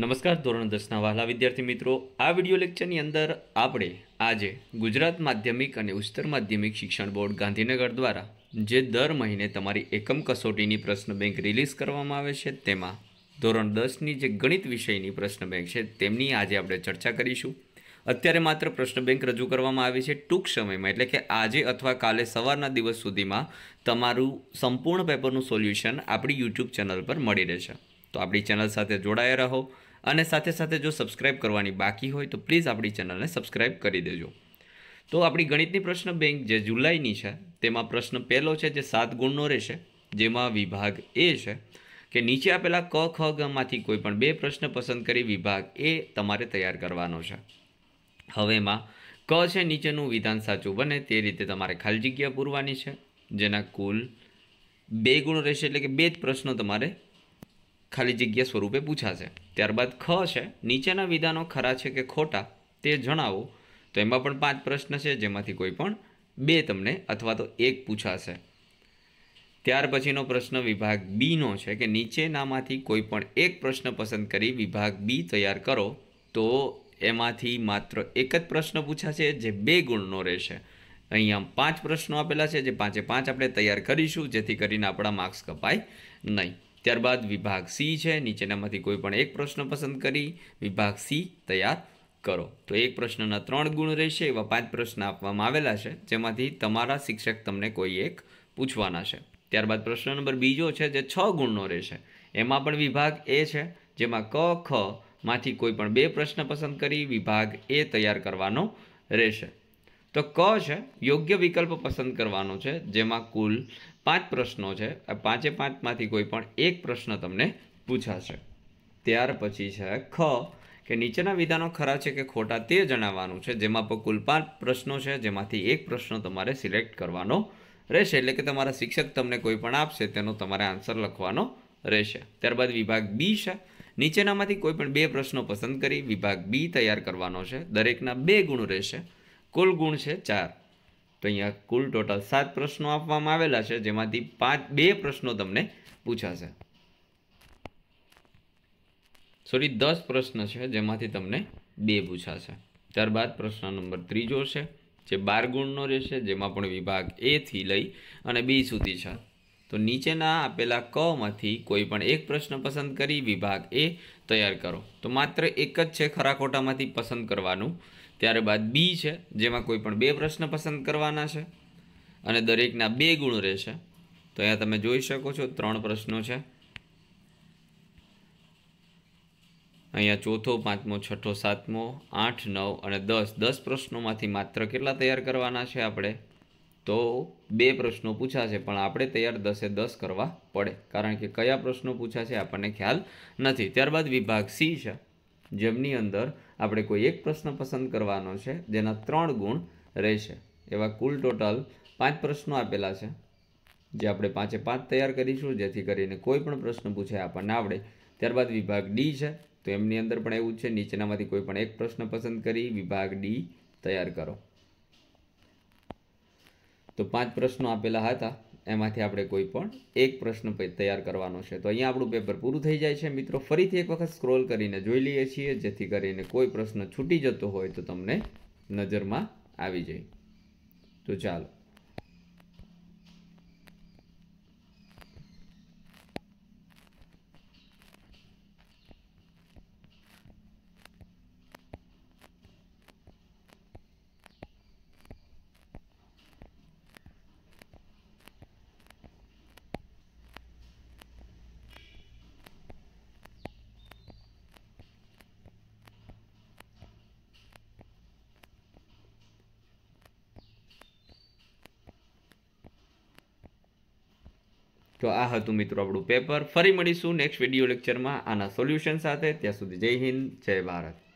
નમસ્કાર ધોરણ દસના વહાલા વિદ્યાર્થી મિત્રો આ વિડીયો લેક્ચરની અંદર આપણે આજે ગુજરાત માધ્યમિક અને ઉચ્ચતર માધ્યમિક શિક્ષણ બોર્ડ ગાંધીનગર દ્વારા જે દર મહિને તમારી એકમ કસોટીની પ્રશ્ન બેંક રિલીઝ કરવામાં આવે છે તેમાં ધોરણ દસની જે ગણિત વિષયની પ્રશ્ન બેંક છે તેમની આજે આપણે ચર્ચા કરીશું અત્યારે માત્ર પ્રશ્ન બેંક રજૂ કરવામાં આવી છે ટૂંક સમયમાં એટલે કે આજે અથવા કાલે સવારના દિવસ સુધીમાં તમારું સંપૂર્ણ પેપરનું સોલ્યુશન આપણી યુટ્યુબ ચેનલ પર મળી રહેશે તો આપણી ચેનલ સાથે જોડાયા રહો અને સાથે સાથે જો સબસ્ક્રાઇબ કરવાની બાકી હોય તો પ્લીઝ આપણી ચેનલને સબસ્ક્રાઇબ કરી દેજો તો આપણી ગણિતની પ્રશ્ન બેંક જે જુલાઈની છે તેમાં પ્રશ્ન પહેલો છે જે સાત ગુણનો રહેશે જેમાં વિભાગ એ છે કે નીચે આપેલા ક ખ ગમાંથી કોઈ પણ બે પ્રશ્ન પસંદ કરી વિભાગ એ તમારે તૈયાર કરવાનો છે હવેમાં ક છે નીચેનું વિધાન સાચું બને તે રીતે તમારે ખાલી જગ્યા પૂરવાની છે જેના કુલ બે ગુણ રહેશે એટલે કે બે જ પ્રશ્નો તમારે ખાલી જગ્યા સ્વરૂપે પૂછાશે ત્યારબાદ ખ છે નીચેના વિધાનો ખરા છે કે ખોટા તે જણાવો તો એમાં પણ પાંચ પ્રશ્ન છે જેમાંથી કોઈ પણ બે તમને અથવા તો એક પૂછાશે ત્યાર પછીનો પ્રશ્ન વિભાગ બીનો છે કે નીચેનામાંથી કોઈ પણ એક પ્રશ્ન પસંદ કરી વિભાગ બી તૈયાર કરો તો એમાંથી માત્ર એક જ પ્રશ્ન પૂછાશે જે બે ગુણનો રહેશે અહીંયા પાંચ પ્રશ્નો આપેલા છે જે પાંચે પાંચ આપણે તૈયાર કરીશું જેથી કરીને આપણા માર્ક્સ કપાય નહીં ત્યારબાદ વિભાગ સી છે નીચેનામાંથી કોઈ પણ એક પ્રશ્ન પસંદ કરી વિભાગ સી તૈયાર કરો તો એક પ્રશ્નના ત્રણ ગુણ રહેશે એવા પાંચ પ્રશ્ન આપવામાં આવેલા છે જેમાંથી તમારા શિક્ષક તમને કોઈ એક પૂછવાના છે ત્યારબાદ પ્રશ્ન નંબર બીજો છે જે છ ગુણનો રહેશે એમાં પણ વિભાગ એ છે જેમાં ક ખ માંથી કોઈ પણ બે પ્રશ્ન પસંદ કરી વિભાગ એ તૈયાર કરવાનો રહેશે તો ક છે યોગ્ય વિકલ્પ પસંદ કરવાનો છે જેમાં કુલ પાંચ પ્રશ્નો છે આ પાંચે પાંચમાંથી કોઈ પણ એક પ્રશ્ન તમને પૂછાશે ત્યાર પછી છે ખ કે નીચેના વિધાનો ખરા છે કે ખોટા તે જણાવવાનું છે જેમાં પણ કુલ પાંચ પ્રશ્નો છે જેમાંથી એક પ્રશ્ન તમારે સિલેક્ટ કરવાનો રહેશે એટલે કે તમારા શિક્ષક તમને કોઈ પણ આપશે તેનો તમારે આન્સર લખવાનો રહેશે ત્યારબાદ વિભાગ બી છે નીચેનામાંથી કોઈ પણ બે પ્રશ્નો પસંદ કરી વિભાગ બી તૈયાર કરવાનો છે દરેકના બે ગુણ રહેશે કુલ ગુણ છે ચાર તો અહીંયા કુલ ટોટલ સાત પ્રશ્નો આપવામાં આવેલા છે જેમાંથી પાંચ બે પ્રશ્નો તમને પૂછાશે સોરી દસ પ્રશ્ન છે જેમાંથી તમને બે પૂછાશે ત્યારબાદ પ્રશ્ન નંબર ત્રીજો છે જે બાર ગુણનો રહેશે જેમાં પણ વિભાગ એથી લઈ અને બી સુધી છે તો નીચેના આપેલા કમાંથી કોઈ પણ એક પ્રશ્ન પસંદ કરી વિભાગ એ તૈયાર કરો તો માત્ર એક જ છે ખરા ખોટામાંથી પસંદ કરવાનું ત્યારબાદ બી છે જેમાં કોઈ પણ બે પ્રશ્ન પસંદ કરવાના છે અને દરેકના બે ગુણ રહેશે તો અહીંયા તમે જોઈ શકો છો ત્રણ પ્રશ્નો છે અહીંયા ચોથો પાંચમો છઠ્ઠો સાતમો આઠ નવ અને દસ દસ પ્રશ્નોમાંથી માત્ર કેટલા તૈયાર કરવાના છે આપણે તો બે પ્રશ્નો પૂછ્યા છે પણ આપણે તૈયાર દસે દસ કરવા પડે કારણ કે કયા પ્રશ્નો પૂછ્યા છે આપણને ખ્યાલ નથી ત્યારબાદ વિભાગ સી છે જેમની અંદર આપણે કોઈ એક પ્રશ્ન પસંદ કરવાનો છે જેના ત્રણ ગુણ રહેશે એવા કુલ ટોટલ પાંચ પ્રશ્નો આપેલા છે જે આપણે પાંચે પાંચ તૈયાર કરીશું જેથી કરીને કોઈ પણ પ્રશ્ન પૂછે આપણને આવડે ત્યારબાદ વિભાગ ડી છે તો એમની અંદર પણ એવું છે નીચેનામાંથી કોઈ પણ એક પ્રશ્ન પસંદ કરી વિભાગ ડી તૈયાર કરો તો પાંચ પ્રશ્નો આપેલા હતા એમાંથી આપણે કોઈ પણ એક પ્રશ્ન તૈયાર કરવાનો છે તો અહીંયા આપણું પેપર પૂરું થઈ જાય છે મિત્રો ફરીથી એક વખત સ્ક્રોલ કરીને જોઈ લઈએ છીએ જેથી કરીને કોઈ પ્રશ્ન છૂટી જતો હોય તો તમને નજરમાં આવી જાય તો ચાલો તો આ હતું મિત્રો આપણું પેપર ફરી મળીશું નેક્સ્ટ વિડીયો લેક્ચરમાં આના સોલ્યુશન સાથે ત્યાં સુધી જય હિન્દ જય ભારત